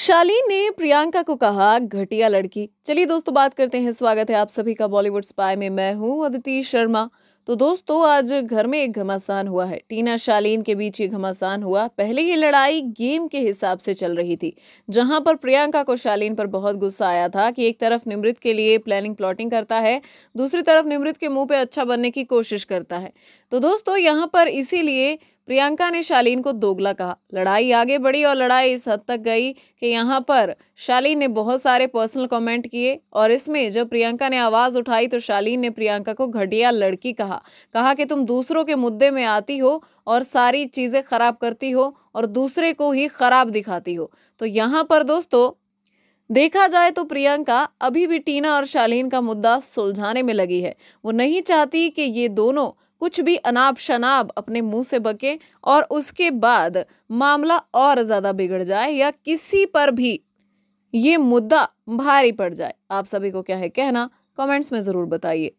शालीन ने प्रियंका को कहा घटिया लड़की चलिए दोस्तों बात करते हैं स्वागत है आप सभी का बॉलीवुड स्पाई में मैं हूं अदिति शर्मा तो दोस्तों आज घर में एक घमासान हुआ है टीना शालीन के बीच ये घमासान हुआ पहले ये लड़ाई गेम के हिसाब से चल रही थी जहां पर प्रियंका को शालीन पर बहुत गुस्सा आया था कि एक तरफ निमृत के लिए प्लानिंग प्लॉटिंग करता है दूसरी तरफ निमृत के मुंह पे अच्छा बनने की कोशिश करता है तो दोस्तों यहाँ पर इसीलिए प्रियंका ने शालीन को दोगला कहा लड़ाई आगे बढ़ी और लड़ाई इस हद तक गई कि यहाँ पर शालीन ने बहुत सारे पर्सनल कमेंट किए और इसमें जब प्रियंका ने आवाज़ उठाई तो शालीन ने प्रियंका को घटिया लड़की कहा कहा कि तुम दूसरों के मुद्दे में आती हो और सारी चीज़ें ख़राब करती हो और दूसरे को ही ख़राब दिखाती हो तो यहाँ पर दोस्तों देखा जाए तो प्रियंका अभी भी टीना और शालीन का मुद्दा सुलझाने में लगी है वो नहीं चाहती कि ये दोनों कुछ भी अनाप शनाप अपने मुंह से बके और उसके बाद मामला और ज़्यादा बिगड़ जाए या किसी पर भी ये मुद्दा भारी पड़ जाए आप सभी को क्या है कहना कमेंट्स में ज़रूर बताइए